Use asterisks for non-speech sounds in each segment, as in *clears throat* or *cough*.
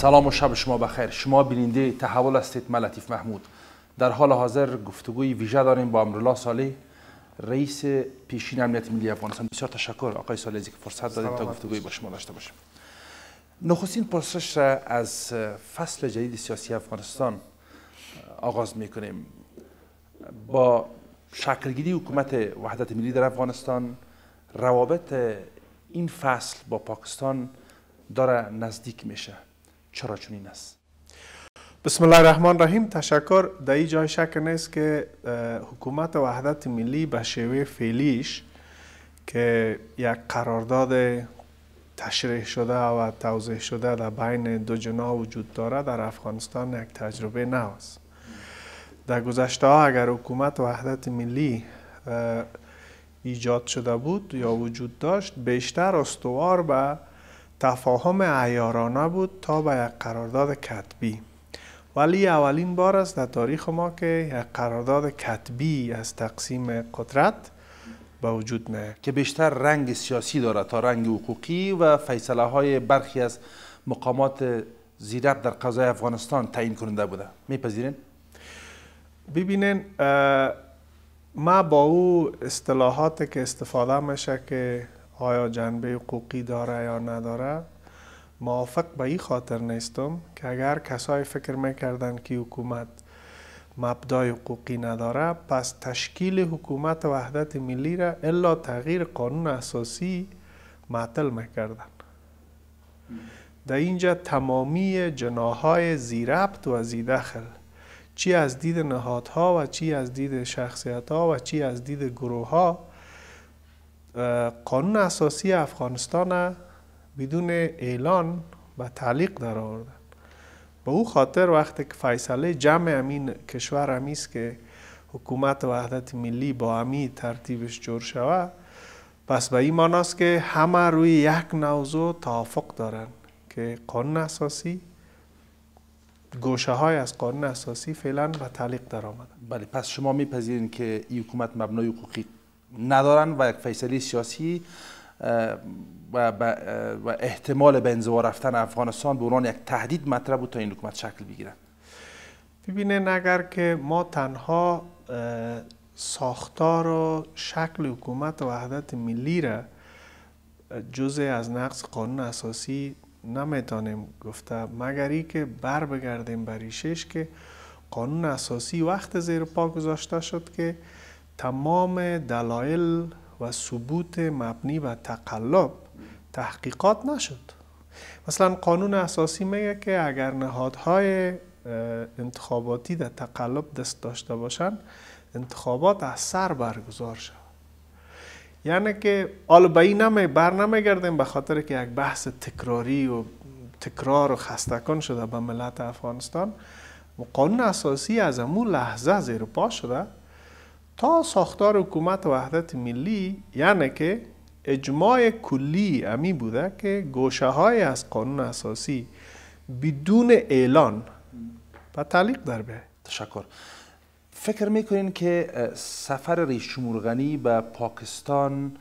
سلام و شب شما بخیر شما بیننده تحول هستید من محمود در حال حاضر گفتگوی ویژه داریم با امرالله صالح رئیس پیشین امنیت ملی افغانستان بسیار تشکر آقای صالح که فرصت دادید تا گفتگوی با شما داشته باشیم نخستین پرسش را از فصل جدید سیاسی افغانستان آغاز میکنیم با شکلگیری حکومت وحدت ملی در افغانستان روابط این فصل با پاکستان داره نزدیک میشه چرا چنین است بسم الله الرحمن الرحیم تشکر در این جای شک نیست که حکومت وحدت ملی به شیوه فعلیش که یک قرارداد تشریح شده و توضیح شده در بین دو جنا وجود داره در افغانستان یک تجربه نو در گذشته ها اگر حکومت وحدت ملی ایجاد شده بود یا وجود داشت بیشتر استوار به تفاهم عیارانه بود تا به یک قرارداد کتبی ولی اولین بار است در تاریخ ما که یک قرارداد کتبی از تقسیم قدرت به وجود که بیشتر رنگ سیاسی دارد تا رنگ حقوقی و فیصله های برخی از مقامات زیرب در قضای افغانستان تعیین کننده بوده میپذیرین ببینین ما با او اصطلاحات که استفاده میشه که آیا جنبه حقوقی داره یا نداره موافق به این خاطر نیستم که اگر کسای فکر میکردن که حکومت مبدای حقوقی نداره پس تشکیل حکومت وحدت ملی را الا تغییر قانون اساسی معطل میکردن در اینجا تمامی جناهای زیربط و زیدخل چی از دید نهادها و چی از دید شخصیت ها و چی از دید گروه ها قانون اساسی افغانستان بدون اعلان به تعلیق در آوردن به او خاطر وقتی که فیصله جمع امین کشور امیست که حکومت وحدت ملی با امی ترتیبش جور شود پس به این معناست که همه روی یک نوزو توافق دارن که قانون اساسی گوشه های از قانون اساسی فعلا به تعلیق در آمدن بله پس شما میپذیرین که این حکومت مبنای حقوقی ندارن و یک فیصله سیاسی و, و احتمال به رفتن افغانستان به عنوان یک تهدید مطرح بود تا این حکومت شکل بگیرد ببینید اگر که ما تنها ساختار و شکل حکومت و وحدت ملی را جزء از نقص قانون اساسی نمیتانیم گفته مگر ای که بر بگردیم بریشش که قانون اساسی وقت زیر پا گذاشته شد که تمام دلایل و ثبوت مبنی و تقلب تحقیقات نشد مثلا قانون اساسی میگه که اگر نهادهای انتخاباتی در تقلب دست داشته باشند انتخابات از سر برگزار شد یعنی که آل به این بر به خاطر که یک بحث تکراری و تکرار و خستکان شده به ملت افغانستان قانون اساسی از امون لحظه زیر پا شده تا ساختار حکومت وحدت ملی یعنی که اجماع کلی امی بوده که گوشه های از قانون اساسی بدون اعلان و تعلیق در تشکر فکر میکنین که سفر ریش به پاکستان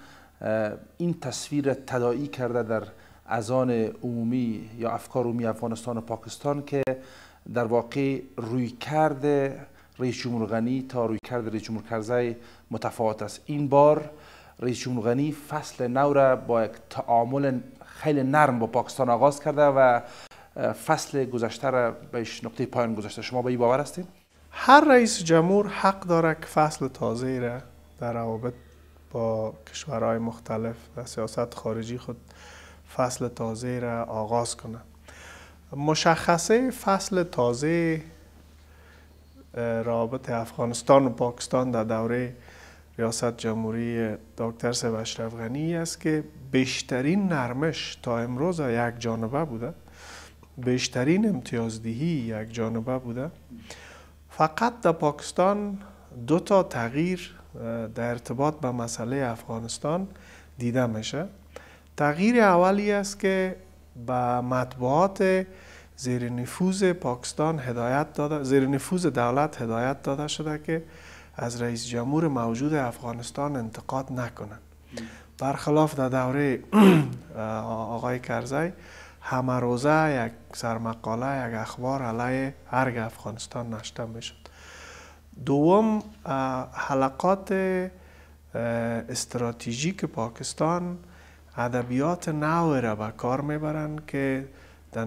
این تصویر تدائی کرده در ازان عمومی یا افکار عمومی افغانستان و پاکستان که در واقع روی کرده رئیس جمهور غنی تا روی کرد رئیس جمهور کرزی متفاوت است این بار رئیس جمهور غنی فصل نو را با یک تعامل خیلی نرم با پاکستان آغاز کرده و فصل گذشته را بهش نقطه پایان گذاشته شما به این باور هستید هر رئیس جمهور حق داره که فصل تازه را در روابط با کشورهای مختلف و سیاست خارجی خود فصل تازه را آغاز کنه مشخصه فصل تازه رابط افغانستان و پاکستان در دوره ریاست جمهوری دکتر سب اشرف غنی است که بیشترین نرمش تا امروز یک جانبه بوده بیشترین امتیازدهی یک جانبه بوده فقط در پاکستان دو تا تغییر در ارتباط به مسئله افغانستان دیده میشه تغییر اولی است که به مطبوعات زیر نفوذ پاکستان هدایت داده زیر نفوذ دولت هدایت داده شده که از رئیس جمهور موجود افغانستان انتقاد نکنند برخلاف در دوره *clears throat* آقای کرزی همه روزه یک سرمقاله یک اخبار علیه ارگ افغانستان نشته میشد دوم حلقات استراتژیک پاکستان ادبیات نو را به کار میبرند که در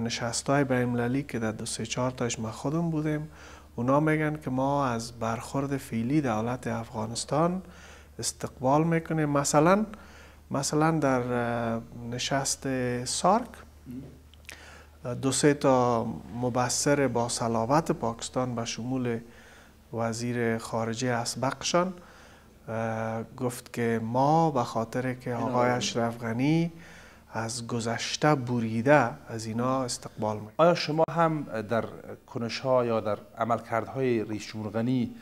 های بینالمللی که در دو سه چهار تاش ما خودم بودیم اونا میگن که ما از برخورد فعلی دولت افغانستان استقبال میکنیم مثلا مثلا در نشست سارک دو سه تا مبصر با صلاوت پاکستان به شمول وزیر خارجه اسبقشان گفت که ما به خاطر که آقای اشرف غنی از گذشته بریده از اینا استقبال می آیا شما هم در کنشها ها یا در عملکردهای رئیس جمهور غنی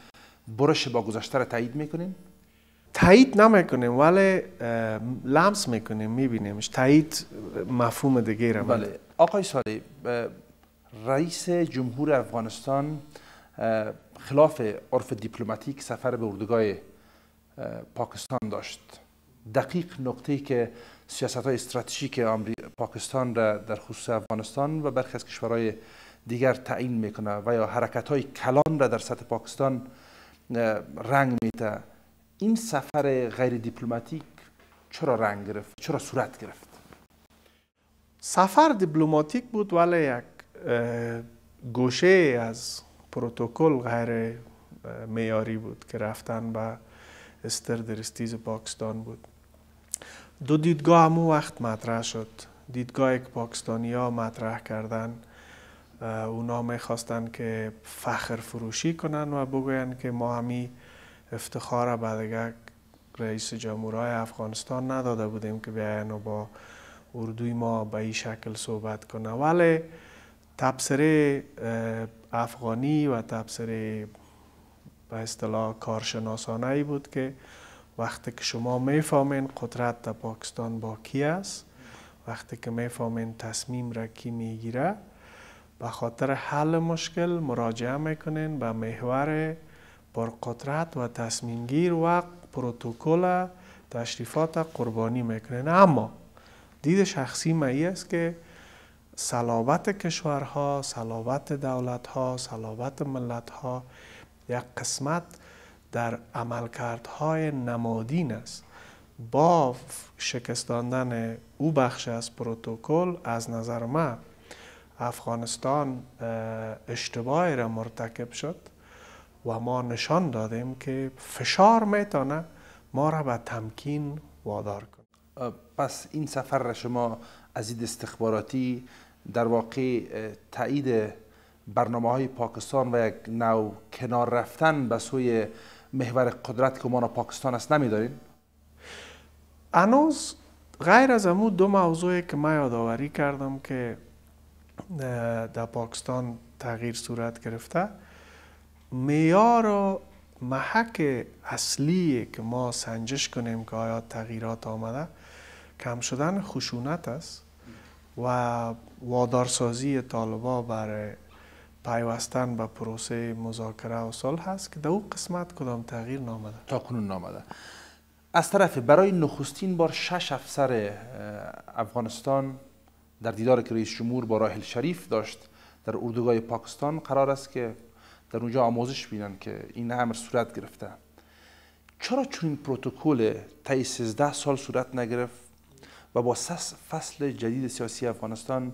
برش با گذشته را تایید میکنیم تایید نمیکنیم ولی لمس میکنیم میبینیمش تایید مفهوم دیگه را بله آقای سالی رئیس جمهور افغانستان خلاف عرف دیپلماتیک سفر به اردوگاه پاکستان داشت دقیق نقطه‌ای که سیاست های استراتژیک پاکستان را در خصوص افغانستان و برخی از کشورهای دیگر تعیین میکنه و یا حرکت های کلان را در سطح پاکستان رنگ میده این سفر غیر دیپلماتیک چرا رنگ گرفت چرا صورت گرفت سفر دیپلماتیک بود ولی یک گوشه از پروتکل غیر میاری بود که رفتن به درستیز پاکستان بود دو دیدگاه همون وقت مطرح شد دیدگاه ها مطرح کردن اونا میخواستن که فخر فروشی کنن و بگوین که ما همی افتخار بعد رئیس جمهورهای افغانستان نداده بودیم که بیاین و با اردوی ما به این شکل صحبت کنه ولی تبصره افغانی و تبصره به اصطلاح کارشناسانه ای بود که وقتی که شما میفهمین قدرت در پاکستان با کی است وقتی که میفهمین تصمیم را کی میگیره به خاطر حل مشکل مراجعه میکنین به محور قدرت و تصمیمگیر و پروتکل تشریفات قربانی میکنین اما دید شخصی مایی است که صلابت کشورها، صلابت دولتها، صلابت ملتها یک قسمت در عملکردهای نمادین است با شکستاندن او بخش از پروتکل از نظر ما افغانستان اشتباهی را مرتکب شد و ما نشان دادیم که فشار میتانه ما را به تمکین وادار کنه پس این سفر شما از این استخباراتی در واقع تایید برنامه های پاکستان و یک نو کنار رفتن به سوی محور قدرت که ما پاکستان است نمیدارین؟ هنوز غیر از امو دو موضوعی که من یادآوری کردم که در پاکستان تغییر صورت گرفته میار و محک اصلی که ما سنجش کنیم که آیا تغییرات آمده کم شدن خشونت است و وادارسازی طالبا برای پیوستن به پروسه مذاکره و صلح هست که در او قسمت کدام تغییر نامده تا کنون نامده از طرف برای نخستین بار شش افسر افغانستان در دیدار که رئیس جمهور با راهل شریف داشت در اردوگاه پاکستان قرار است که در اونجا آموزش بینن که این امر صورت گرفته چرا چون این پروتکل طی 13 سال صورت نگرفت و با فصل جدید سیاسی افغانستان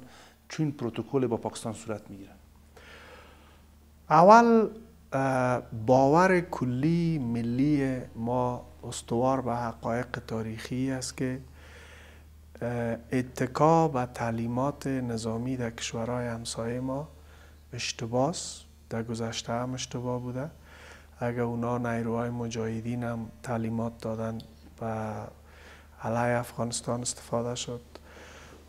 چون پروتکل با پاکستان صورت میگیره اول باور کلی ملی ما استوار به حقایق تاریخی است که اتکا و تعلیمات نظامی در کشورهای همسایه ما اشتباس در گذشته هم اشتباه بوده اگر اونا نیروهای مجاهدین هم تعلیمات دادن و علای افغانستان استفاده شد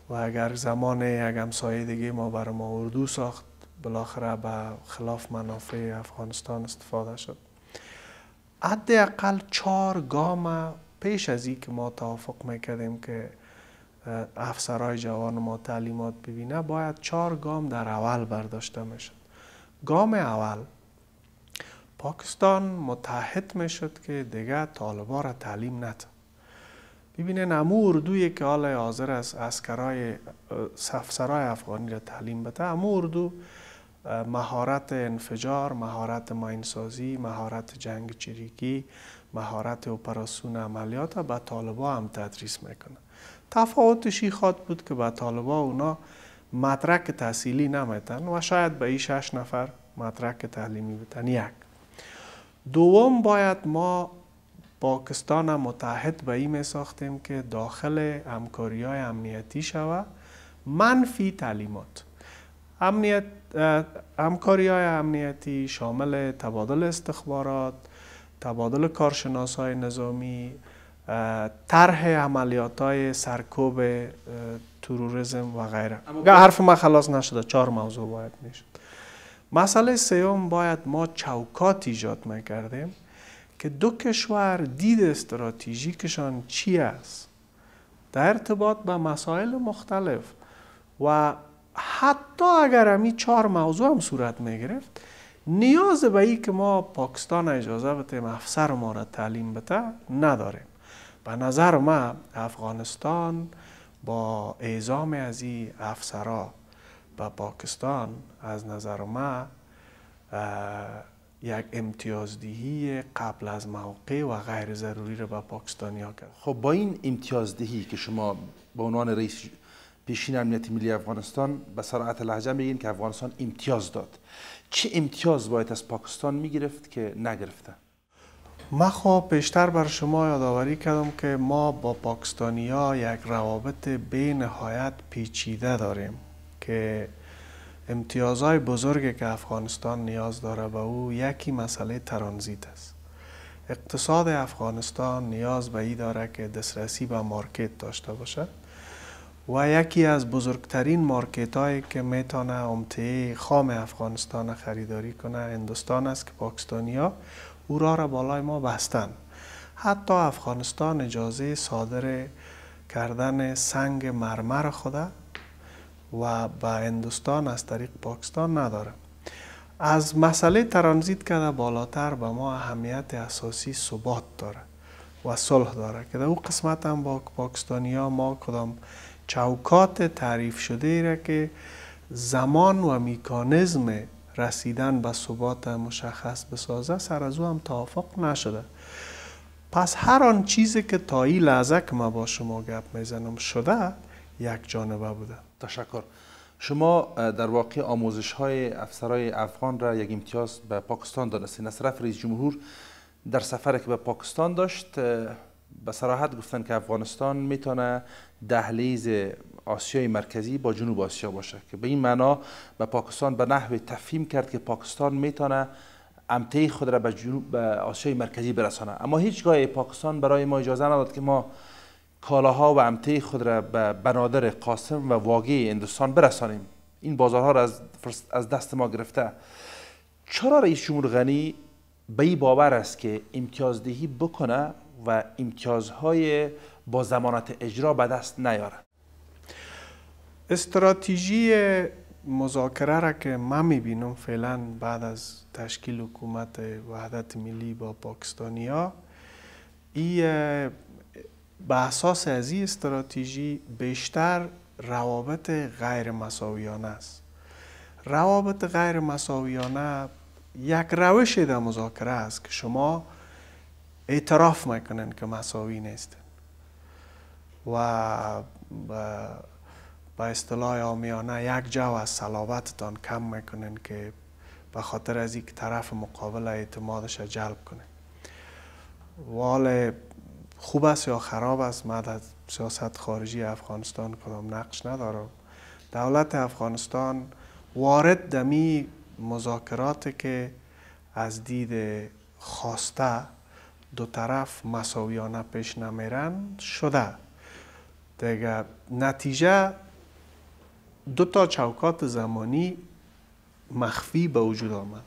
و اگر زمان یک همسایه دیگه ما بر ما اردو ساخت بالاخره به خلاف منافع افغانستان استفاده شد حداقل چهار گام پیش از این که ما توافق میکردیم که افسرهای جوان ما تعلیمات ببینه باید چهار گام در اول برداشته میشد گام اول پاکستان متحد میشد که دیگه طالبا را تعلیم نده ببینه نمو اردوی که حال حاضر از اسکرای افسرای افغانی را تعلیم بده امو اردو مهارت انفجار، مهارت ماینسازی، مهارت جنگ چریکی، مهارت اپراسون عملیات به طالبا هم تدریس میکنه تفاوتشی شی خواد بود که به طالبا اونا مدرک تحصیلی نمیتن و شاید به این شش نفر مدرک تعلیمی بتن یک دوم باید ما پاکستان متحد به این می ساختیم که داخل همکاری های امنیتی شود، منفی تعلیمات امنیت همکاری های امنیتی شامل تبادل استخبارات تبادل کارشناس های نظامی طرح عملیات های سرکوب تروریزم و غیره اگر حرف ما خلاص نشده چهار موضوع باید میشد مسئله سیوم باید ما چوکات ایجاد میکردیم که دو کشور دید استراتژیکشان چی است در ارتباط به مسائل مختلف و حتی اگر همی چهار موضوع هم صورت می نیاز به ای که ما پاکستان اجازه بتیم افسر ما را تعلیم بده نداریم به نظر ما افغانستان با اعزام از این افسرا به پاکستان از نظر ما یک امتیازدهی قبل از موقع و غیر ضروری را به ها کرد خب با این امتیازدهی که شما به عنوان رئیس پیشین امنیت ملی افغانستان به سرعت لحجه میگین که افغانستان امتیاز داد چه امتیاز باید از پاکستان میگرفت که نگرفته ما خب بیشتر بر شما یادآوری کردم که ما با پاکستانیا یک روابط بین نهایت پیچیده داریم که امتیازهای بزرگی که افغانستان نیاز داره به او یکی مسئله ترانزیت است اقتصاد افغانستان نیاز به ای داره که دسترسی به مارکت داشته باشد و یکی از بزرگترین مارکت هایی که میتونه امتعه خام افغانستان خریداری کنه هندوستان است که پاکستانیا او را را بالای ما بستن حتی افغانستان اجازه صادر کردن سنگ مرمر خوده و به هندوستان از طریق پاکستان نداره از مسئله ترانزیت کرده بالاتر به ما اهمیت اساسی ثبات داره و صلح داره که در اون او قسمت هم با پاکستانیا ما کدام چوکات تعریف شده ای را که زمان و میکانیزم رسیدن به ثبات مشخص بسازه سر از او هم توافق نشده پس هر آن چیزی که تا این لحظه که ما با شما گپ میزنم شده یک جانبه بوده تشکر شما در واقع آموزش های افسرای افغان را یک امتیاز به پاکستان دادستی نصرف رئیس جمهور در سفر که به پاکستان داشت به سراحت گفتن که افغانستان میتونه دهلیز آسیای مرکزی با جنوب آسیا باشه که به این معنا به پاکستان به نحو تفهیم کرد که پاکستان میتونه امته خود را به جنوب آسیای مرکزی برسانه اما هیچگاه پاکستان برای ما اجازه نداد که ما کالاها و امته خود را به بنادر قاسم و واگه هندوستان برسانیم این بازارها را از, از دست ما گرفته چرا رئیس جمهور غنی به این باور است که امتیازدهی بکنه و امتیازهای با زمانت اجرا به دست نیارن استراتژی مذاکره را که من میبینم فعلا بعد از تشکیل حکومت وحدت ملی با پاکستانیا ای به اساس از این استراتژی بیشتر روابط غیر مساویانه است روابط غیر مساویانه یک روش در مذاکره است که شما اعتراف میکنین که مساوی نیستن و به اصطلاح آمیانه یک جو از صلابتتان کم میکنن که به خاطر از یک طرف مقابل اعتمادش جلب کنه وال خوب است یا خراب است مد از سیاست خارجی افغانستان کدام نقش ندارم دولت افغانستان وارد دمی مذاکرات که از دید خواسته دو طرف مساویانه پیش نمیرن شده دیگه نتیجه دو تا چوکات زمانی مخفی به وجود آمد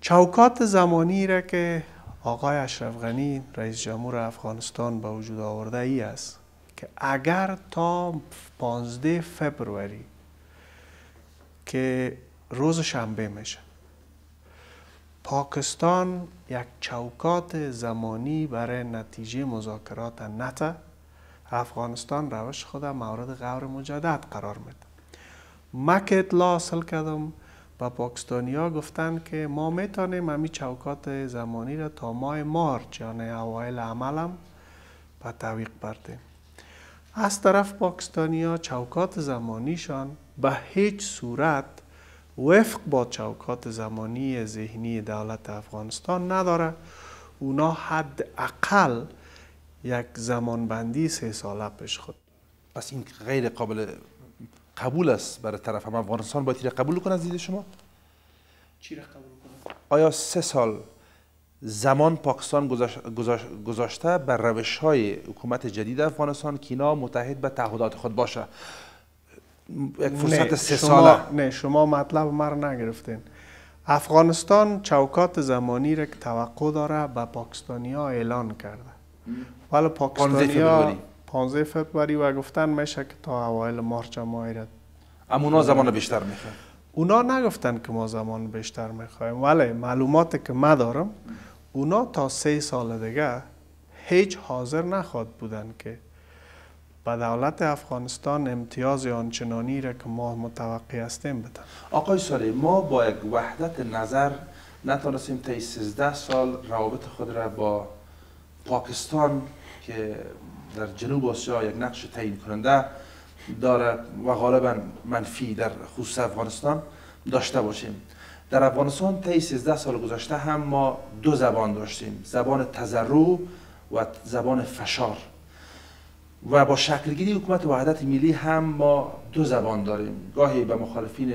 چوکات زمانی را که آقای اشرف غنی رئیس جمهور افغانستان به وجود آورده ای است که اگر تا 15 فبروری که روز شنبه میشه پاکستان یک چوکات زمانی برای نتیجه مذاکرات نته، افغانستان روش خود مورد غور مجدد قرار میده. که اطلاع حاصل کردم و پاکستانیا گفتن که ما میتونیم همی چوکات زمانی را تا ماه مارچ یعنی اوایل عملم به تعویق برده. از طرف پاکستانیا چوکات زمانیشان به هیچ صورت وفق با چوکات زمانی ذهنی دولت افغانستان نداره اونا حد اقل یک زمان بندی سه ساله پیش خود پس این غیر قابل قبول است برای طرف هم افغانستان باید قبول کنه از دید شما چی را قبول کنه آیا سه سال زمان پاکستان گذاشته بر روش های حکومت جدید افغانستان که اینا متحد به تعهدات خود باشه یک فرصت سه ساله نه شما مطلب مر نگرفتین افغانستان چوکات زمانی را که توقع داره به پاکستانی ها اعلان کرده ولی پاکستانیا 15 فبروری و گفتن میشه که تا اوایل مارچ ما ایرد اما اونا زمان بیشتر میخوان اونا نگفتن که ما زمان بیشتر میخوایم ولی معلومات که ما دارم اونا تا سه سال دیگه هیچ حاضر نخواد بودن که به دولت افغانستان امتیاز آنچنانی را که ما متوقع هستیم بدن آقای ساری ما با یک وحدت نظر نتونستیم تا 13 سال روابط خود را با پاکستان که در جنوب آسیا یک نقش تعیین کننده دارد و غالبا منفی در خصوص افغانستان داشته باشیم در افغانستان طی 13 سال گذشته هم ما دو زبان داشتیم زبان تزرع و زبان فشار و با شکلگیری حکومت وحدت ملی هم ما دو زبان داریم گاهی به مخالفین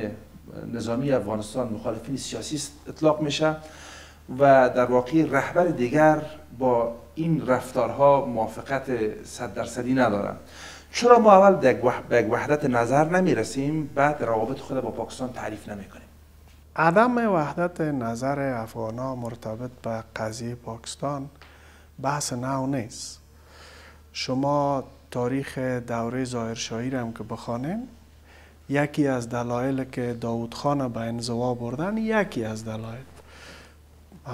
نظامی افغانستان مخالفین سیاسی اطلاق میشه و در واقع رهبر دیگر با این رفتارها موافقت صد درصدی ندارند چرا ما اول به وحدت نظر نمی رسیم بعد روابط خود با پاکستان تعریف نمی کنیم عدم وحدت نظر افغان مرتبط به قضیه پاکستان بحث نو نیست شما تاریخ دوره ظاهرشاهی هم که بخوانیم یکی از دلایل که داوود خان به انزوا بردن یکی از دلایل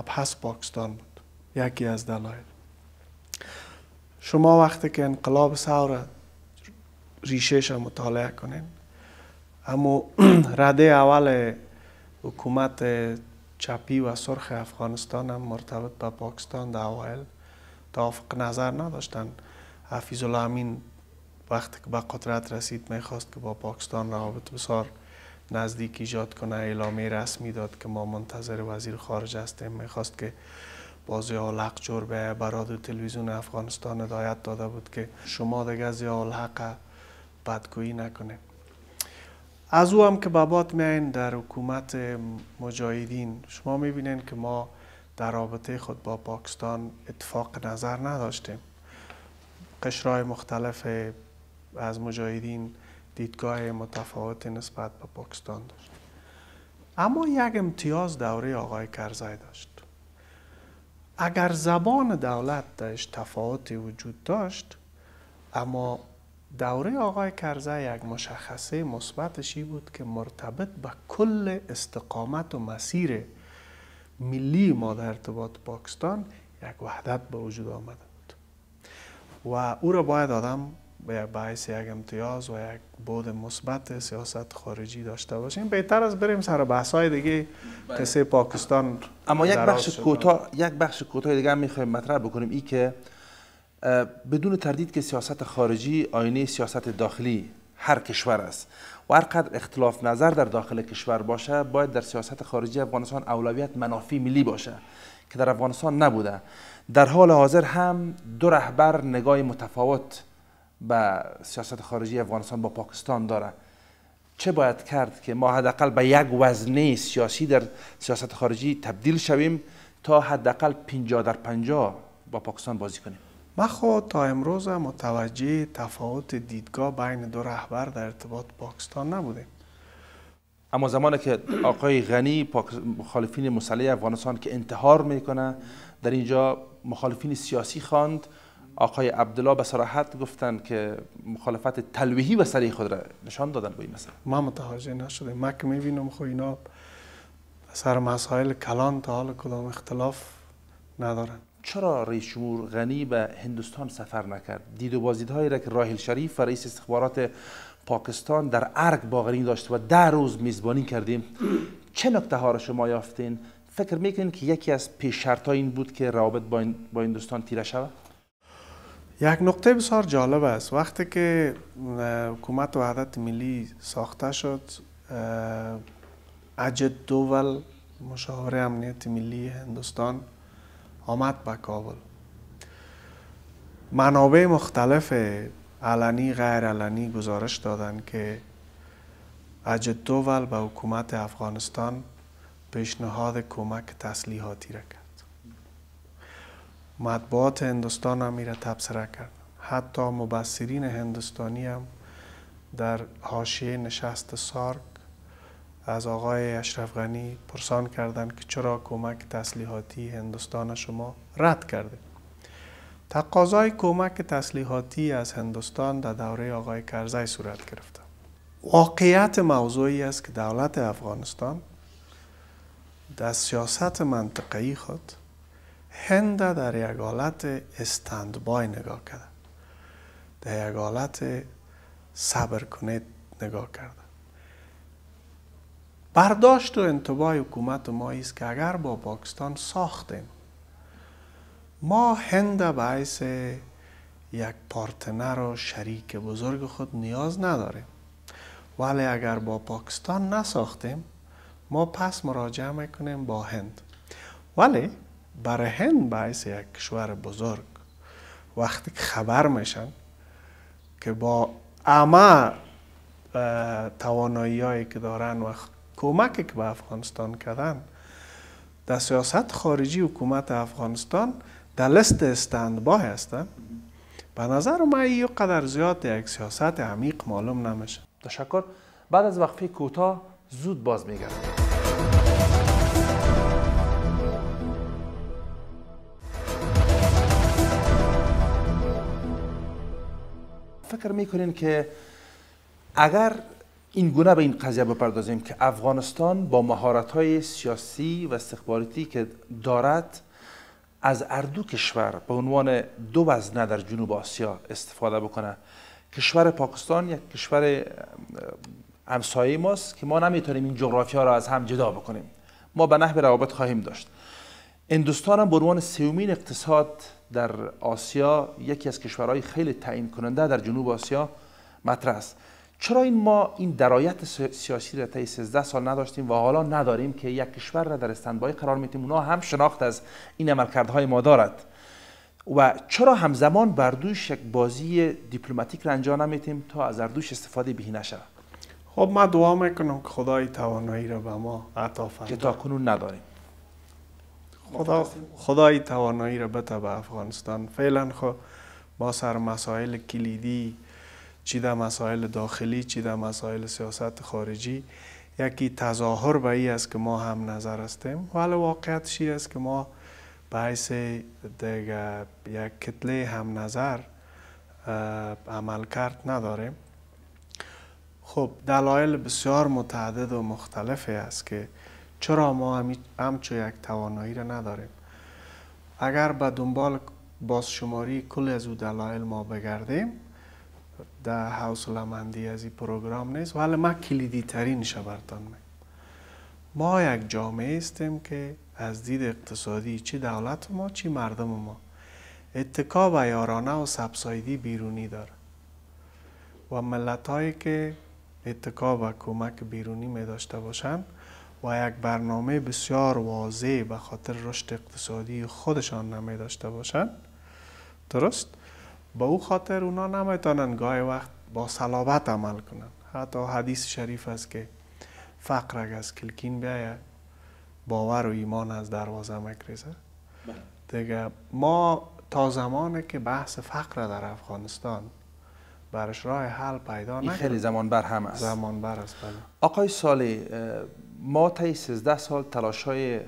پس پاکستان بود یکی از دلایل شما وقتی که انقلاب سور ریشهش مطالعه کنین اما *clears throat* رده اول حکومت چپی و سرخ افغانستان هم مرتبط به پاکستان در اوایل توافق نظر نداشتن حفیظ الامین وقتی که به قدرت رسید میخواست که با پاکستان روابط بسار نزدیک ایجاد کنه اعلامیه رسمی داد که ما منتظر وزیر خارج هستیم میخواست که بازی آلحق جور به براد تلویزیون افغانستان هدایت داده بود که شما دیگه از آلحق بدگویی نکنه از او هم که بابات میاین در حکومت مجاهدین شما میبینین که ما در رابطه خود با پاکستان اتفاق نظر نداشتیم قشرهای مختلف از مجاهدین دیدگاه متفاوتی نسبت به پاکستان داشت اما یک امتیاز دوره آقای کرزای داشت اگر زبان دولت داشت تفاوتی وجود داشت اما دوره آقای کرزای یک مشخصه مثبتشی بود که مرتبط به کل استقامت و مسیر ملی ما در ارتباط پاکستان یک وحدت به وجود آمده بود و او را باید آدم یک باعث یک امتیاز و یک بود مثبت سیاست خارجی داشته باشیم بهتر از بریم سر بحث های دیگه قصه بله. پاکستان اما یک بخش کوتاه یک بخش کوتاه دیگه هم میخوایم مطرح بکنیم ای که بدون تردید که سیاست خارجی آینه سیاست داخلی هر کشور است و هر قدر اختلاف نظر در داخل کشور باشه باید در سیاست خارجی افغانستان اولویت منافع ملی باشه که در افغانستان نبوده در حال حاضر هم دو رهبر نگاه متفاوت به سیاست خارجی افغانستان با پاکستان داره چه باید کرد که ما حداقل به یک وزنه سیاسی در سیاست خارجی تبدیل شویم تا حداقل 50 در 50 با پاکستان بازی کنیم ما خود تا امروز متوجه تفاوت دیدگاه بین دو رهبر در ارتباط پاکستان نبودیم اما زمانی که آقای غنی مخالفین مسلح افغانستان که انتحار میکنه در اینجا مخالفین سیاسی خواند آقای عبدالله به صراحت گفتند که مخالفت تلویحی و سری خود را نشان دادن به این مسئله ما متوجه نشده ما که میبینم خو اینا سر مسائل کلان تا حال کدام اختلاف ندارن چرا رئیس جمهور غنی به هندوستان سفر نکرد دید و بازدیدهایی را که راحیل شریف و رئیس استخبارات پاکستان در ارگ با داشته و ده روز میزبانی کردیم چه نکته ها را شما یافتین فکر میکنین که یکی از پیش این بود که رابط با, این تیره شود یک نقطه بسیار جالب است وقتی که حکومت وحدت ملی ساخته شد اجد دوول مشاور امنیت ملی هندوستان آمد به کابل منابع مختلف علنی غیر علنی گزارش دادند که اجد دوول به حکومت افغانستان پیشنهاد کمک تسلیحاتی را کرد مطبوعات هندوستان هم میره تبصره کرد حتی مبصرین هندوستانی هم در حاشیه نشست سارک از آقای اشرف غنی پرسان کردند که چرا کمک تسلیحاتی هندوستان شما رد کرده تقاضای کمک تسلیحاتی از هندوستان در دوره آقای کرزی صورت گرفت واقعیت موضوعی است که دولت افغانستان در سیاست منطقه‌ای خود هنده در یک حالت بای نگاه کرده در یک حالت صبر کنید نگاه کرده برداشت و انتباه حکومت ما است که اگر با پاکستان ساختیم ما هند باعث یک پارتنر و شریک بزرگ خود نیاز نداریم ولی اگر با پاکستان نساختیم ما پس مراجعه میکنیم با هند ولی برای هند باعث یک کشور بزرگ وقتی که خبر میشن که با اما توانایی هایی که دارن و کمک که به افغانستان کردن در سیاست خارجی حکومت افغانستان در لست استندبای هستن به نظر ما یک قدر زیاد یک سیاست عمیق معلوم نمیشه تشکر بعد از وقفه کوتاه زود باز میگردم فکر میکنین که اگر این گونه به این قضیه بپردازیم که افغانستان با مهارت های سیاسی و استخباراتی که دارد از اردو کشور به عنوان دو وزنه در جنوب آسیا استفاده بکنه کشور پاکستان یک کشور همسایه ماست که ما نمیتونیم این جغرافیا را از هم جدا بکنیم ما به نحو روابط خواهیم داشت اندوستان هم به عنوان سومین اقتصاد در آسیا یکی از کشورهای خیلی تعیین کننده در جنوب آسیا مطرح است چرا این ما این درایت سیاسی را تا 13 سال نداشتیم و حالا نداریم که یک کشور را در استنبای قرار میتیم اونا هم شناخت از این عملکردهای ما دارد و چرا همزمان بر دوش یک بازی دیپلماتیک را انجام نمیتیم تا از اردوش استفاده به نشود خب ما دعا میکنم که خدای توانایی را به ما عطا فرماید که تا نداریم خدا خدای توانایی را بته به افغانستان فعلا خو ما سر مسائل کلیدی چی در مسائل داخلی چی در مسائل سیاست خارجی یکی تظاهر به ای است که ما هم نظر هستیم ولی واقعیتش است که ما به حیث دیگه یک کتله هم نظر عمل کرد نداریم خب دلایل بسیار متعدد و مختلفی است که چرا ما همچو یک توانایی را نداریم اگر به دنبال بازشماری کل از او دلایل ما بگردیم در حوصله مندی از این پروگرام نیست ولی ما کلیدی ترین شبرتان می ما یک جامعه استیم که از دید اقتصادی چی دولت ما چی مردم ما اتکا به یارانه و سبسایدی بیرونی داره و ملت هایی که اتکا به کمک بیرونی می داشته باشند و یک برنامه بسیار واضح به خاطر رشد اقتصادی خودشان نمی داشته باشند درست با او خاطر اونا نمیتونن گاهی وقت با صلابت عمل کنند حتی حدیث شریف است که فقر اگر از کلکین بیاید باور و ایمان از دروازه مگریزه دیگه ما تا زمانی که بحث فقر در افغانستان برش راه حل پیدا نکنه خیلی زمان بر هم است زمان بر است بله آقای سالی ما تا 13 سال تلاش های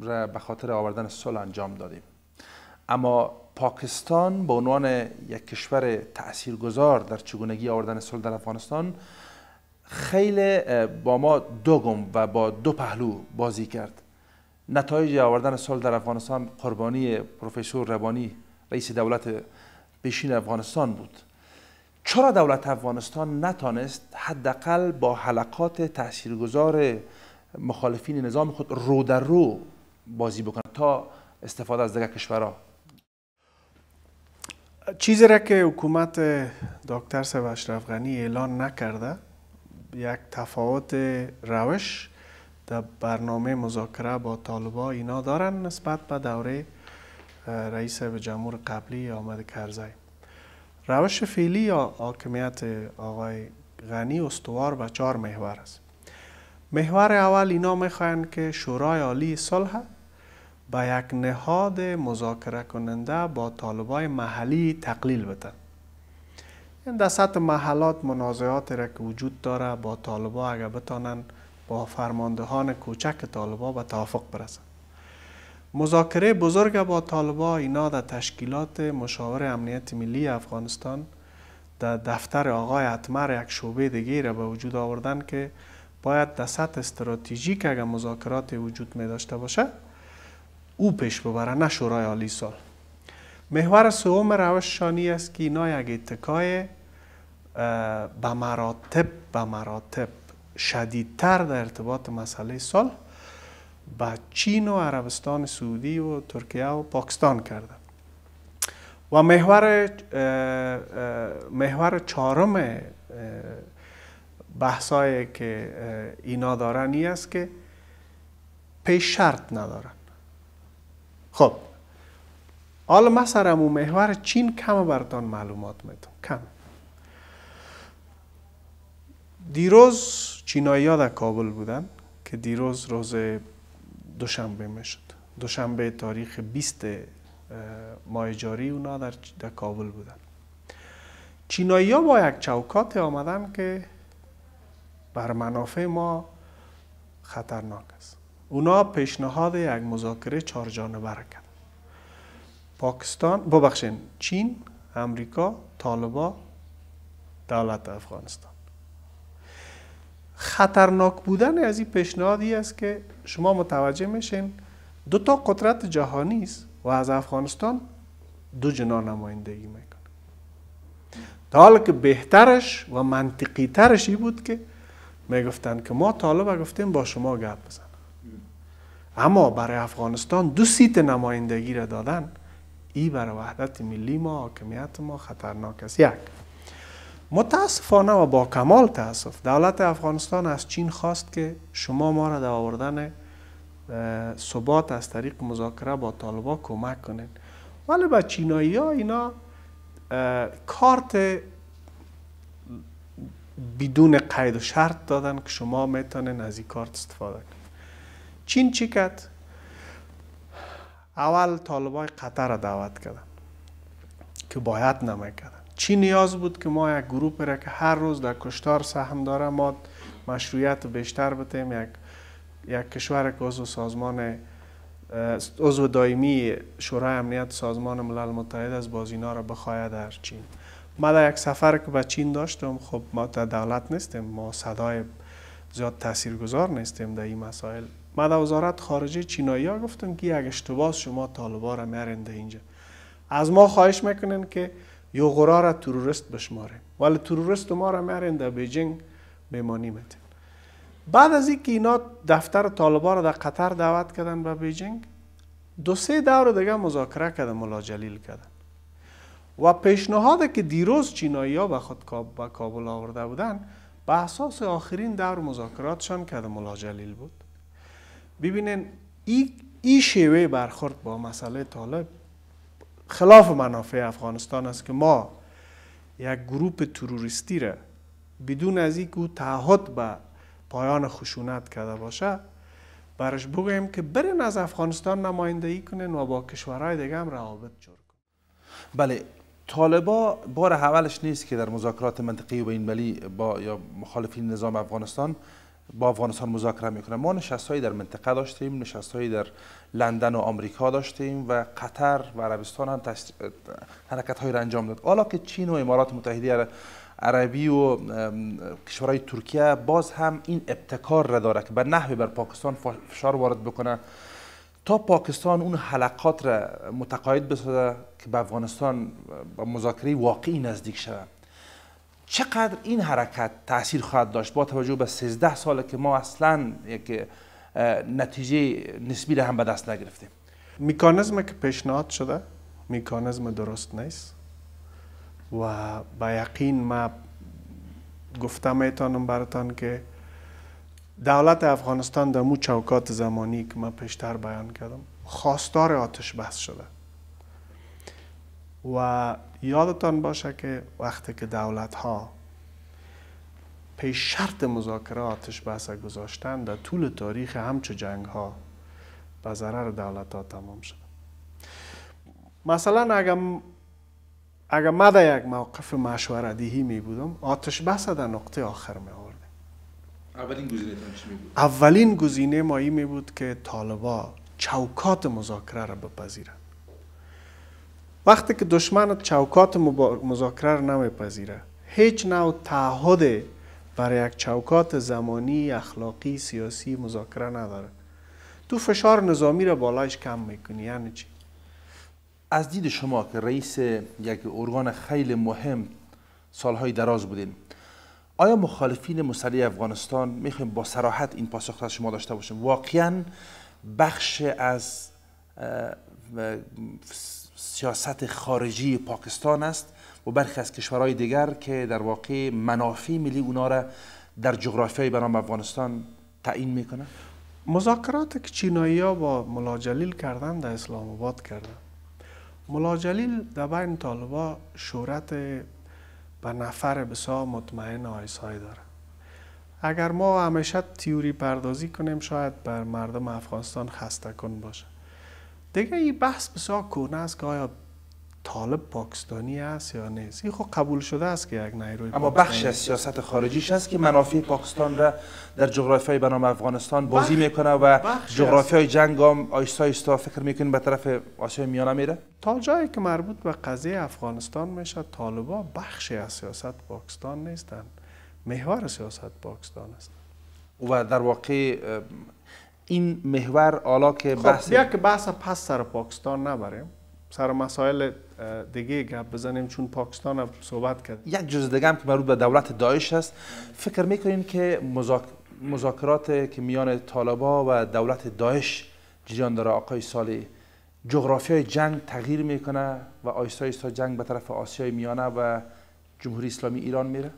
را به خاطر آوردن صلح انجام دادیم اما پاکستان به عنوان یک کشور تاثیرگذار در چگونگی آوردن صلح در افغانستان خیلی با ما دو گم و با دو پهلو بازی کرد نتایج آوردن صلح در افغانستان قربانی پروفسور ربانی رئیس دولت پیشین افغانستان بود چرا دولت افغانستان نتانست حداقل با حلقات تاثیرگذار مخالفین نظام خود رو در رو بازی بکنند تا استفاده از دیگر کشورها چیزی را که حکومت دکتر سیب اشرف غنی اعلان نکرده یک تفاوت روش در برنامه مذاکره با طالبا اینا دارن نسبت به دوره رئیس به جمهور قبلی آمد کرزی روش فعلی یا حاکمیت آقای غنی استوار و چهار محور است محور اول اینا میخواین که شورای عالی صلح با یک نهاد مذاکره کننده با طالبای محلی تقلیل بتن این در سطح محلات منازعات را که وجود داره با طالبا اگر بتانن با فرماندهان کوچک طالبا به توافق برسن مذاکره بزرگ با طالبا اینا در تشکیلات مشاور امنیت ملی افغانستان در دفتر آقای اتمر یک شعبه دیگه را به وجود آوردن که باید در سطح استراتژیک اگر مذاکرات وجود می داشته باشه او پیش ببره نه شورای عالی سال محور سوم روش شانی است که اینا یک اتکای به مراتب به مراتب شدیدتر در ارتباط مسئله سال با چین و عربستان سعودی و ترکیه و پاکستان کرده و محور محور چهارم بحثایی که اینا دارن این است که پیش شرط ندارن خب حالا من سر محور چین کم براتان معلومات میدم کم دیروز چینایی در کابل بودن که دیروز روز دوشنبه میشد دوشنبه تاریخ 20 ماه جاری اونا در, کابل بودن چینایی ها با یک چوکات آمدن که بر منافع ما خطرناک است اونا پیشنهاد یک مذاکره چهار جانبه کرد پاکستان ببخشین چین امریکا طالبا دولت افغانستان خطرناک بودن از این پیشنهادی است که شما متوجه میشین دو تا قدرت جهانی است و از افغانستان دو جنا نمایندگی میکنه تا که بهترش و منطقی ترش ای بود که گفتند که ما طالب گفتیم با شما گپ بزن اما برای افغانستان دو سیت نمایندگی را دادن ای برای وحدت ملی ما حاکمیت ما خطرناک است یک متاسفانه و با کمال تاسف دولت افغانستان از چین خواست که شما ما را در آوردن ثبات از طریق مذاکره با طالبا کمک کنید ولی به چینایی ها اینا کارت بدون قید و شرط دادن که شما میتونین از این کارت استفاده کنید چین چی کرد اول طالبای قطر را دعوت کردن که باید نمیکردن چی نیاز بود که ما یک گروه را که هر روز در کشتار سهم داره ما مشروعیت بیشتر بتیم یک یک کشور که عضو سازمان عضو دائمی شورای امنیت سازمان ملل متحد از بازینا را بخواهد در چین ما در یک سفر که به چین داشتم خب ما در دولت نیستیم ما صدای زیاد تاثیرگذار نیستیم در این مسائل ما در وزارت خارجه چینایی ها گفتم که اگه اشتباه شما طالبا را میارین اینجا از ما خواهش میکنن که یو غرا را تروریست بشماریم ولی تروریست ما را میارین در بیجینگ میمانی بعد از اینکه اینا دفتر طالبا را در قطر دعوت کردن به بیجینگ دو سه دور دیگه مذاکره کردن ملا جلیل کردن و پیشنهاد که دیروز چینایی ها به خود به کابل آورده بودن به اساس آخرین دور مذاکراتشان که ملا جلیل بود ببینین این ای شیوه برخورد با مسئله طالب خلاف منافع افغانستان است که ما یک گروپ تروریستی را بدون از اینکه او تعهد به پایان خشونت کرده باشه برش بگویم که برین از افغانستان نمایندگی کنین و با کشورهای دیگه هم روابط جور بله طالبا بار اولش نیست که در مذاکرات منطقی و ملی با یا مخالفین نظام افغانستان با افغانستان مذاکره میکنه ما هایی در منطقه داشتیم نشستهایی در لندن و آمریکا داشتیم و قطر و عربستان هم تشت... حرکت را انجام داد حالا که چین و امارات متحده عربی و کشورهای ترکیه باز هم این ابتکار را داره که به نحوی بر پاکستان فشار وارد بکنه تا پاکستان اون حلقات را متقاعد بسازه که به افغانستان با مذاکره واقعی نزدیک شود چقدر این حرکت تاثیر خواهد داشت با توجه به 13 ساله که ما اصلا یک نتیجه نسبی را هم به دست نگرفتیم میکانزم که پیشنهاد شده میکانزم درست نیست و با یقین ما گفتم میتونم براتان که دولت افغانستان در مو چوکات زمانی که من پیشتر بیان کردم خواستار آتش بس شده و یادتان باشه که وقتی که دولت ها پیش شرط مذاکره آتش بس گذاشتن در طول تاریخ همچه جنگ ها به ضرر دولت ها تمام شده مثلا اگر اگر من در یک موقف مشوردهی می بودم آتش بس در نقطه آخر می اولین گزینه چی می بود؟ اولین گزینه می بود که طالبا چوکات مذاکره را بپذیرند وقتی که دشمن چوکات مذاکره را نمیپذیره هیچ نوع تعهد برای یک چوکات زمانی اخلاقی سیاسی مذاکره نداره تو فشار نظامی را بالایش کم میکنی یعنی چی از دید شما که رئیس یک ارگان خیلی مهم سالهای دراز بودین آیا مخالفین مسئله افغانستان میخوایم با سراحت این پاسخ از شما داشته باشیم واقعا بخش از سیاست خارجی پاکستان است و برخی از کشورهای دیگر که در واقع منافع ملی اونا را در جغرافیای به افغانستان تعیین میکنه مذاکرات که چینایی ها با ملاجلیل کردن در اسلام آباد کردن جلیل در بین طالبا شورت... به نفر بسیار مطمئن آیسای داره اگر ما همیشه تیوری پردازی کنیم شاید بر مردم افغانستان خسته کن باشه دیگه این بحث بسیار کنه است که آیا طالب پاکستانی است یا نیست این خب قبول شده است که یک نیروی اما بخش از سیاست خارجیش است که منافع پاکستان را در جغرافیای بنام افغانستان بازی میکنه و جغرافیای جنگ هم آیستا آیستا فکر میکنه به طرف آسیا میانه میره تا جایی که مربوط به قضیه افغانستان میشه طالبا بخشی از سیاست پاکستان نیستند محور سیاست پاکستان است و در واقع این محور حالا که خب، بحث یک که بحث پس سر پاکستان نبریم سر مسائل دیگه گپ بزنیم چون پاکستان صحبت کرد یک جزء دیگه هم که مربوط به دولت داعش است فکر میکنین که مذاکرات که میان طالبا و دولت داعش جریان داره آقای سالی جغرافیای جنگ تغییر میکنه و آیستا جنگ به طرف آسیای میانه و جمهوری اسلامی ایران میره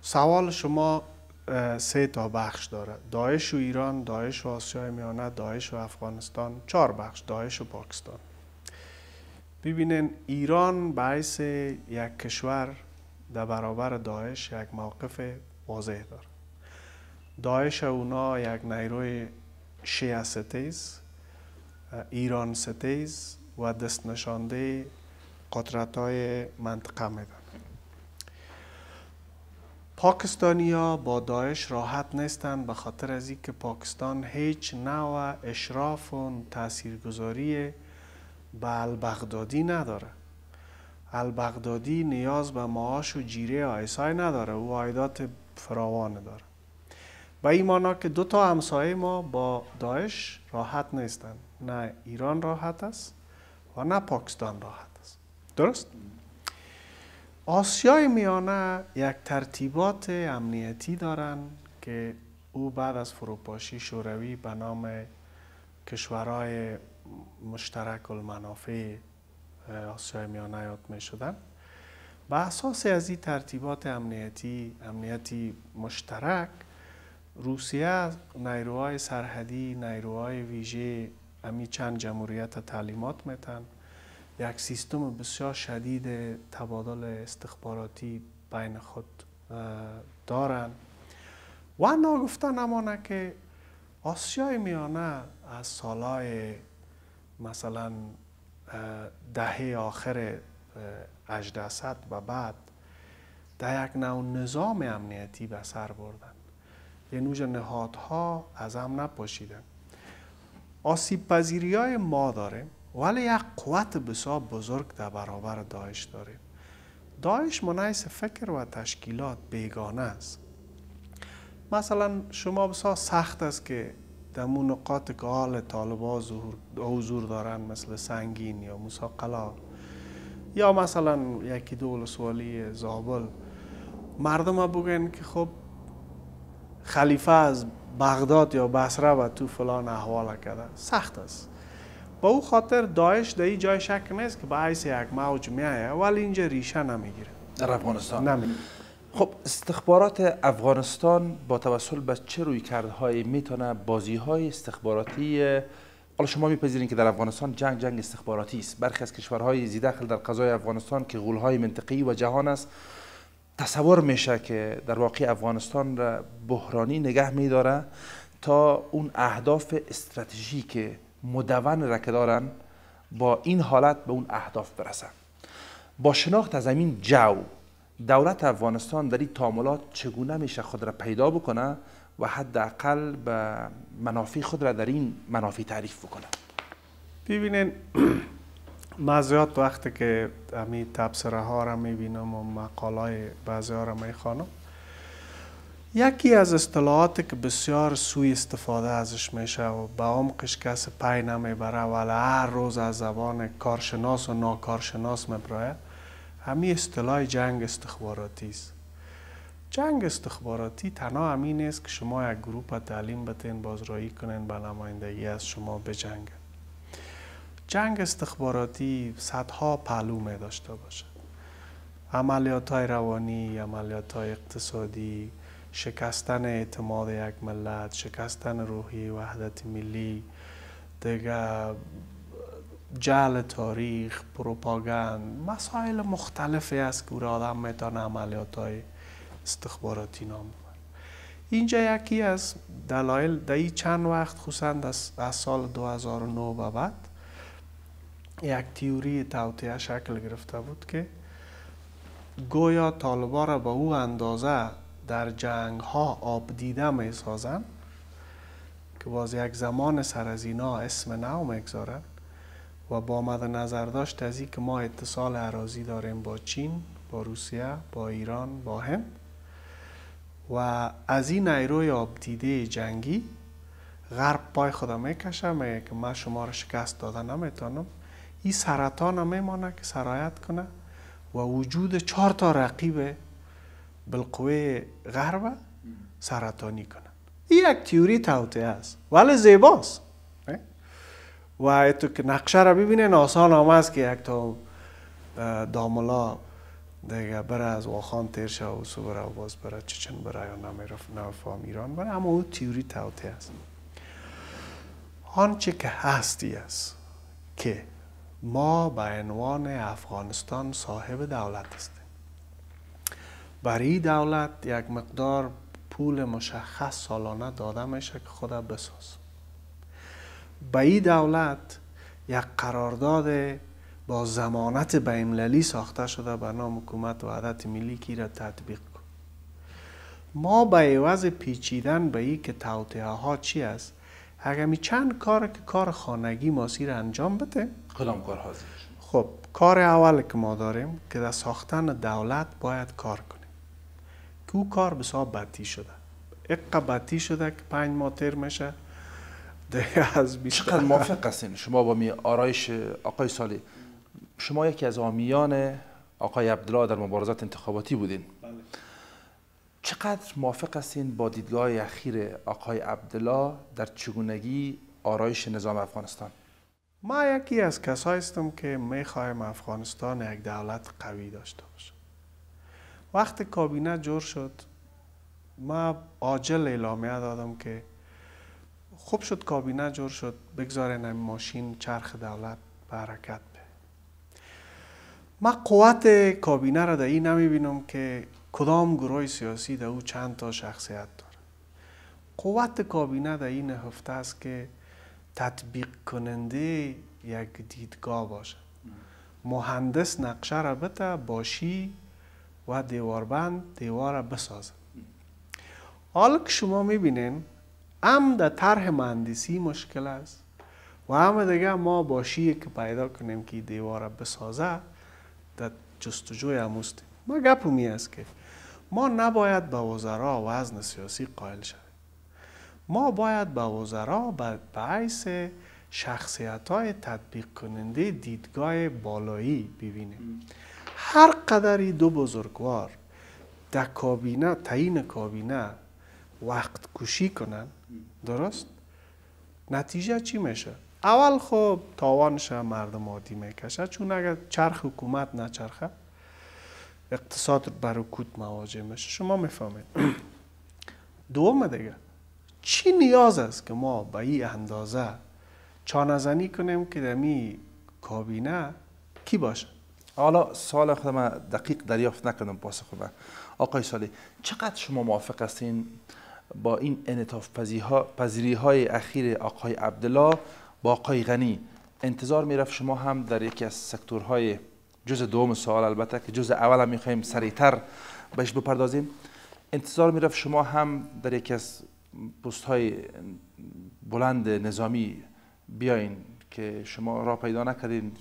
سوال شما سه تا بخش داره داعش و ایران داعش و آسیای میانه داعش و افغانستان چهار بخش داعش و پاکستان ببینین ایران به یک کشور در برابر داعش یک موقف واضح داره داعش اونا یک نیروی شیعه ستیز ایران ستیز و دست نشانده قدرت های منطقه میدن پاکستانیا با داعش راحت نیستن به خاطر از اینکه پاکستان هیچ نوع اشراف و تاثیرگذاری به البغدادی نداره البغدادی نیاز به معاش و جیره آیسای نداره او عایدات فراوان داره و این مانا که دو تا همسایه ما با داعش راحت نیستن نه ایران راحت است و نه پاکستان راحت است درست؟ آسیای میانه یک ترتیبات امنیتی دارن که او بعد از فروپاشی شوروی به نام کشورهای مشترک المنافع آسیای میانه یاد می شدن به اساس از این ترتیبات امنیتی امنیتی مشترک روسیه نیروهای سرحدی نیروهای ویژه امی چند جمهوریت تعلیمات میتن یک سیستم بسیار شدید تبادل استخباراتی بین خود دارند و ناگفته نمانه که آسیای میانه از سالهای مثلا دهه آخر 1800 و بعد در یک نوع نظام امنیتی به سر بردن یه نوج نهادها از هم نپاشیدن آسیب پذیری های ما داره. ولی یک قوت بسیار بزرگ در برابر داعش داریم داعش منعیس فکر و تشکیلات بیگانه است مثلا شما بسیار سخت است که در اون نقاط که حال طالبا حضور دارن مثل سنگین یا موسا یا مثلا یکی دو سوالی زابل مردم ها بگن که خب خلیفه از بغداد یا بصره و تو فلان احوال کرده سخت است به او خاطر داعش در این جای شک نیست که باعث عیس یک موج میایه ولی اینجا ریشه نمیگیره در افغانستان نمیگیره خب استخبارات افغانستان با توسل به چه روی کردهای میتونه بازی های استخباراتی حالا شما میپذیرین که در افغانستان جنگ جنگ استخباراتی است برخی از کشورهای زیداخل در قضای افغانستان که غولهای منطقی و جهان است تصور میشه که در واقع افغانستان را بحرانی نگه میداره تا اون اهداف استراتژیک مدون که دارن با این حالت به اون اهداف برسن با شناخت از این جو دولت افغانستان در این تعاملات چگونه میشه خود را پیدا بکنه و حداقل به منافع خود را در این منافع تعریف بکنه ببینین ما *clears throat* زیاد وقتی که امی تبصره ها را میبینم و مقالای بعضی ها را میخوانم یکی از اصطلاحات که بسیار سوی استفاده ازش میشه و به عمقش کس پای نمیبره ولی هر روز از زبان کارشناس و ناکارشناس میبره همین اصطلاح جنگ استخباراتی است جنگ استخباراتی تنها همین است که شما یک گروه تعلیم بتین بازرایی کنین به نمایندگی از شما به جنگ استخباراتی صدها پلو می داشته باشه عملیات های روانی، عملیات های اقتصادی، شکستن اعتماد یک ملت شکستن روحی وحدت ملی دیگه جعل تاریخ پروپاگند مسائل مختلفی است که آدم میتونه عملیات های استخباراتی نام اینجا یکی از دلایل در چند وقت خصوصا از سال 2009 به بعد یک تیوری توتیه شکل گرفته بود که گویا طالبا را به او اندازه در جنگ ها آب دیده می سازن که باز یک زمان سر از اینا اسم نو میگذارن و با مد نظر داشت از که ما اتصال عراضی داریم با چین با روسیه با ایران با هند و از این نیروی آبدیده جنگی غرب پای خدا میکشه میگه که من شما را شکست داده نمیتونم این سرطان که سرایت کنه و وجود چهار تا رقیب بالقوه غربه سرطانی کنن این یک تیوری توته است ولی زیباست و تو که نقشه را ببینین آسان هم است که یک تا داملا دیگه بره از واخان تیر شد و سو بره و باز بره چچن بره یا نمیرفت ایران بره اما او تیوری توته است آنچه که هستی است که ما به عنوان افغانستان صاحب دولت هستیم برای دولت یک مقدار پول مشخص سالانه داده میشه که خدا بساز به این دولت یک قرارداد با زمانت بیمللی ساخته شده به نام حکومت و عدت ملی که را تطبیق کن ما به عوض پیچیدن به این که توتعه ها چی است اگر می چند کار که کار خانگی ماسی را انجام بده کدام کار حاضر خب کار اول که ما داریم که در ساختن دولت باید کار کنیم تو کار بسیار بدی شده اقا بدی شده که پنج ماه تر میشه از چقدر موافق هستین شما با می آرایش آقای سالی شما یکی از آمیان آقای عبدالله در مبارزات انتخاباتی بودین بله. چقدر موافق هستین با دیدگاه اخیر آقای عبدالله در چگونگی آرایش نظام افغانستان ما یکی از کسایستم که میخواهیم افغانستان یک دولت قوی داشته باشه وقت کابینه جور شد ما عاجل اعلامیه دادم که خوب شد کابینه جور شد بگذارین ماشین چرخ دولت به حرکت به ما قوت کابینه را در این نمی بینم که کدام گروه سیاسی در او چند تا شخصیت داره قوت کابینه در این هفته است که تطبیق کننده یک دیدگاه باشه مهندس نقشه را بته باشی و دیواربند دیوار بسازن حالا که شما میبینین هم در طرح مهندسی مشکل است و هم دیگه ما باشی که پیدا کنیم که دیوار بسازه در جستجوی هموستیم ما گپ می است که ما نباید به وزرا وزن سیاسی قائل شویم ما باید به وزرا به عیس شخصیت های تطبیق کننده دیدگاه بالایی ببینیم هر قدری دو بزرگوار در کابینه تعیین کابینه وقت کشی کنن درست نتیجه چی میشه اول خب تاوانش مردم عادی میکشه چون اگر چرخ حکومت نچرخه اقتصاد بر کود مواجه میشه شما میفهمید دوم دیگه چی نیاز است که ما به این اندازه چانزنی کنیم که دمی کابینه کی باشه حالا سال خود من دقیق دریافت نکنم پاسخ من آقای سالی چقدر شما موافق هستین با این انطاف پذیری های اخیر آقای عبدالله با آقای غنی انتظار میرفت شما هم در یکی از سکتورهای جز دوم سوال البته که جز اول هم خواهیم سریعتر بهش بپردازیم انتظار میرفت شما هم در یکی از پست های بلند نظامی بیاین که شما را پیدا نکردین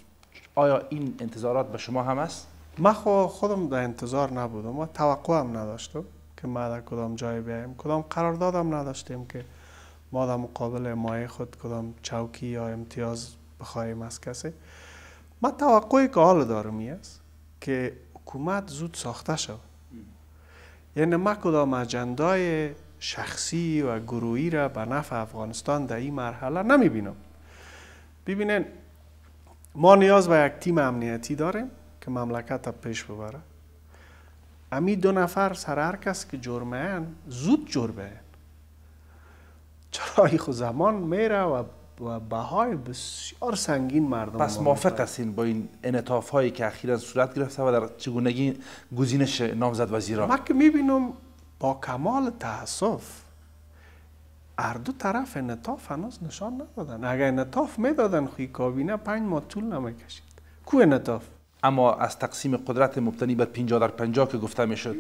آیا این انتظارات به شما هم است؟ من خودم در انتظار نبودم و توقع هم نداشتم که ما در کدام جای بیایم کدام قرار دادم نداشتیم که ما در مقابل مای خود کدام چوکی یا امتیاز بخواهیم از کسی من توقعی که حال دارم است که حکومت زود ساخته شود یعنی ما کدام اجندای شخصی و گروهی را به نفع افغانستان در این مرحله نمی بینم ببینین ما نیاز به یک تیم امنیتی داریم که مملکت پیش ببره امی دو نفر سر هر کس که جرمه زود جرمه چرا خود زمان میره و و بهای بسیار سنگین مردم پس موافق هستین با این انطاف هایی که اخیرا صورت گرفته و در چگونگی گزینش نامزد وزیرا من که میبینم با کمال تاسف هر دو طرف نتاف هنوز نشان ندادن اگر نتاف میدادن خوی کابینه پنج ماه طول نمیکشید کو نتاف؟ اما از تقسیم قدرت مبتنی بر 50 در 50 که گفته میشد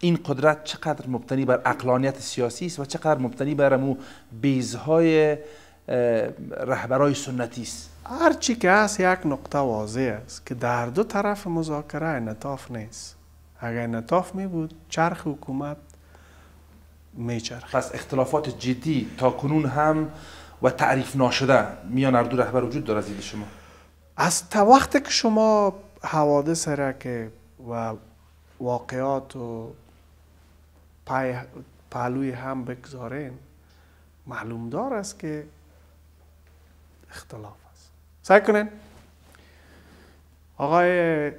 این قدرت چقدر مبتنی بر اقلانیت سیاسی است و چقدر مبتنی بر امو بیزهای رهبرای سنتی است هر چی که هست یک نقطه واضح است که در دو طرف مذاکره نتاف نیست اگر نتاف می بود چرخ حکومت پس اختلافات جدی تا کنون هم و تعریف ناشده میان هر دو رهبر وجود داره از شما از تا وقتی که شما حوادث را که و واقعات و پای هم بگذارین معلوم دار است که اختلاف است سعی کنین آقای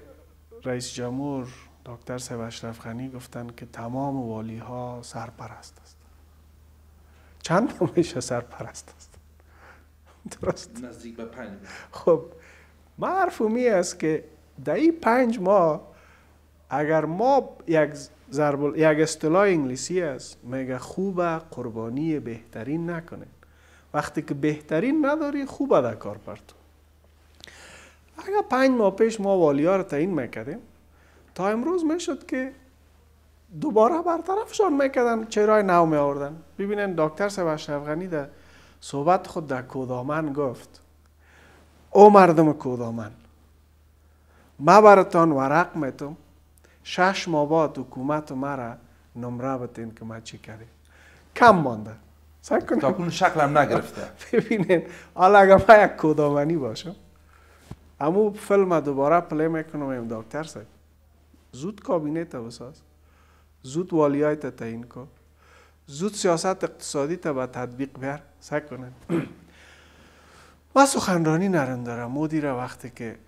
رئیس جمهور دکتر سیب اشرف خانی گفتن که تمام والی ها سرپرست است چند نمیشه سرپرست است درست نزدیک به پنج خب معرفومی است که در این پنج ماه اگر ما یک ضرب یک اصطلاح انگلیسی است میگه خوبه قربانی بهترین نکنه وقتی که بهترین نداری خوبه در کار پرتو اگر پنج ماه پیش ما ها رو تعیین میکردیم تا امروز میشد که دوباره برطرفشان میکردن چرای نو می آوردن ببینن دکتر سبه اشرفغنی در صحبت خود در کودامن گفت او مردم کودامن ما براتان ورق میتم شش ماه بعد حکومت مرا نمره بتین که ما چی کردیم کم مانده سعی کنون شکلم نگرفته *laughs* ببینین حالا اگر ما یک کودامنی باشم امو فیلم دوباره پلی میکنم دکتر سعی زود کابینه تا بساز زود والیای تا تعیین کن زود سیاست اقتصادی تا به تطبیق بیار سعی کنن *clears throat* ما سخنرانی نرم دارم وقتی که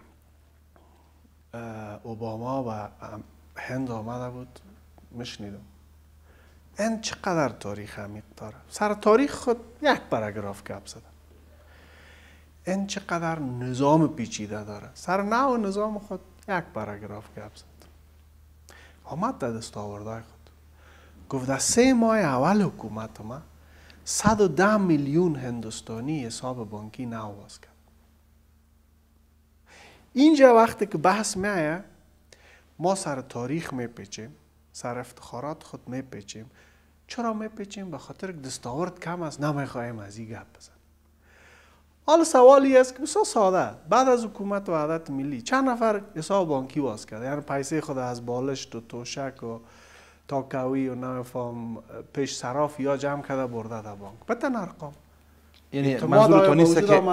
اوباما و هند آمده بود مشنیدم این چقدر تاریخ عمیق داره سر تاریخ خود یک پاراگراف گپ زدم این چقدر نظام پیچیده داره سر و نظام خود یک پاراگراف کپ زدم آمد در دستاوردهای خود گفت در سه ماه اول حکومت ما 110 میلیون هندوستانی حساب بانکی نو کرد اینجا وقتی که بحث میایه ما سر تاریخ میپیچیم سر افتخارات خود میپیچیم چرا می پیچیم؟ به خاطر دستاورد کم است نمیخواهیم از این گپ بزن حالا سوالی است که بسیار ساده بعد از حکومت و عادت ملی چند نفر حساب بانکی باز کرد یعنی پیسه خود از بالشت و توشک و تاکوی و فام پیش صراف یا جمع کرده برده در بانک به ارقام یعنی منظور تو نیست که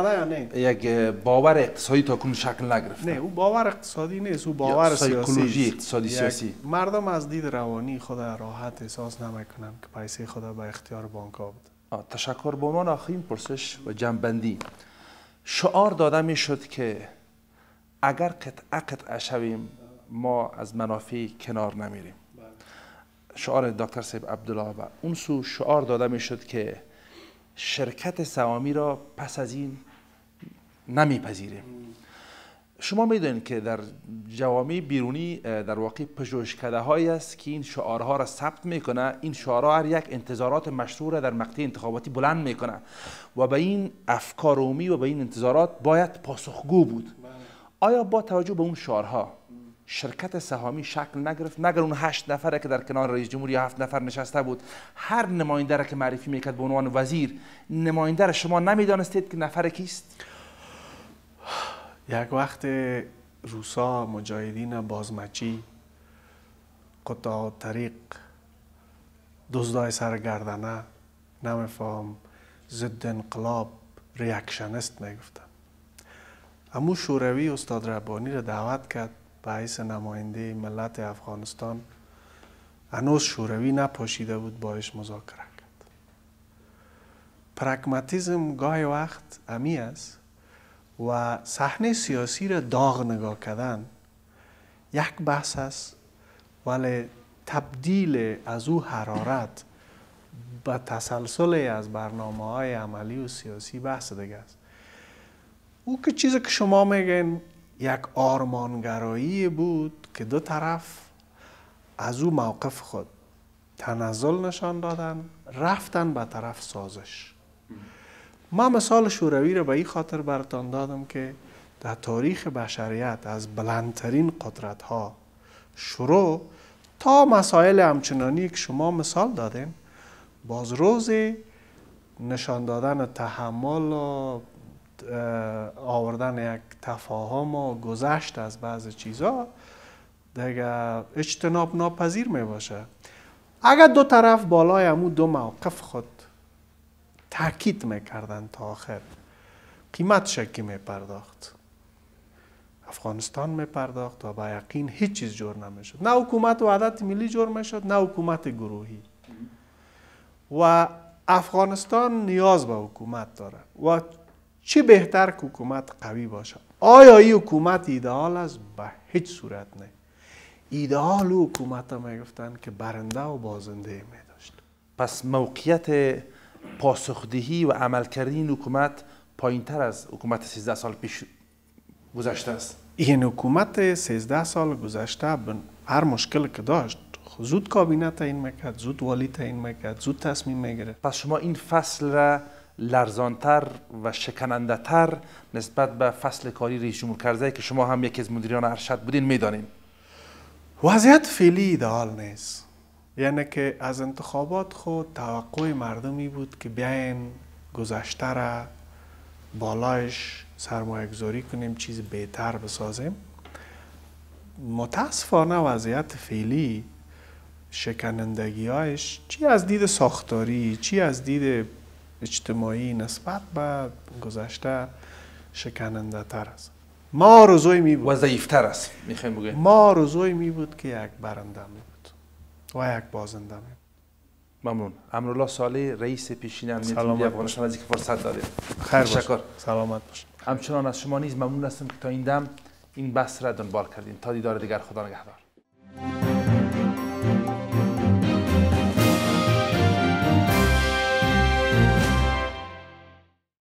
یک باور اقتصادی تا کنون شکل نگرفت نه او باور اقتصادی نیست او باور سیاسی اقتصادی سیاسی مردم از دید روانی خود راحت احساس نمیکنن که پیسه خود به اختیار بانک ها تشکر به عنوان آخرین پرسش و جنبندی شعار داده می شد که اگر قطعه قطعه شویم ما از منافع کنار نمیریم شعار دکتر سیب عبدالله و اون سو شعار داده می شد که شرکت سوامی را پس از این نمیپذیریم شما میدونید که در جوامع بیرونی در واقع پژوهشکده هایی است که این شعارها را ثبت میکنه این شعارها هر یک انتظارات مشروع را در مقطع انتخاباتی بلند میکنه و به این افکار و به این انتظارات باید پاسخگو بود بله. آیا با توجه به اون شعارها شرکت سهامی شکل نگرفت مگر اون هشت نفره که در کنار رئیس جمهوری هفت نفر نشسته بود هر نماینده را که معرفی میکرد به عنوان وزیر نماینده شما نمیدانستید که نفر کیست یک وقت روسا مجاهدین بازمچی قطع طریق دزدای سرگردنه نمیفهم ضد انقلاب ریاکشنست میگفتن امو شوروی استاد ربانی را دعوت کرد به حیث نماینده ملت افغانستان هنوز شوروی نپاشیده بود باش مذاکره کرد پرگماتیزم گاهی وقت امی است و صحنه سیاسی را داغ نگاه کردن یک بحث است ولی تبدیل از او حرارت به تسلسل از برنامه های عملی و سیاسی بحث دیگه است او که چیزی که شما میگین یک آرمانگرایی بود که دو طرف از او موقف خود تنزل نشان دادن رفتن به طرف سازش ما مثال شوروی را به این خاطر برتان دادم که در تاریخ بشریت از بلندترین قدرت ها شروع تا مسائل همچنانی که شما مثال دادین باز روز نشان دادن تحمل و آوردن یک تفاهم و گذشت از بعض چیزها دیگه اجتناب ناپذیر می باشه اگر دو طرف بالای امو دو موقف خود تاکید میکردن تا آخر قیمت شکی میپرداخت افغانستان میپرداخت و با یقین هیچ چیز جور نمیشد نه حکومت وحدت ملی جور میشد نه حکومت گروهی و افغانستان نیاز به حکومت داره و چی بهتر که حکومت قوی باشه آیا این حکومت ایدهال است به هیچ صورت نه ایدهال و حکومت میگفتن که برنده و بازنده میداشت پس موقعیت پاسخدهی و عملکردی این حکومت پایین تر از حکومت 13 سال پیش گذشته است این یعنی حکومت 13 سال گذشته هر مشکل که داشت زود کابینه این میکرد زود والی این میکرد زود تصمیم میگیره. پس شما این فصل را لرزانتر و شکننده تر نسبت به فصل کاری رئیس جمهور کرده که شما هم یکی از مدیران ارشد بودین میدانین وضعیت فعلی حال نیست یعنی که از انتخابات خود توقع مردمی بود که بیاین گذشته را بالایش سرمایه گذاری کنیم چیز بهتر بسازیم متاسفانه وضعیت فعلی شکنندگی چی از دید ساختاری چی از دید اجتماعی نسبت به گذشته شکننده تر است ما روزوی می بود و است ما روزوی می بود که یک برنده بود و یک بازنده ممنون امرولا صالح رئیس پیشین امنیت ملی افغانستان از اینکه فرصت دادید خیر شکر سلامت باشه همچنان از شما نیز ممنون هستم که تا این دم این بحث را دنبال کردیم تا دیدار دیگر خدا نگهدار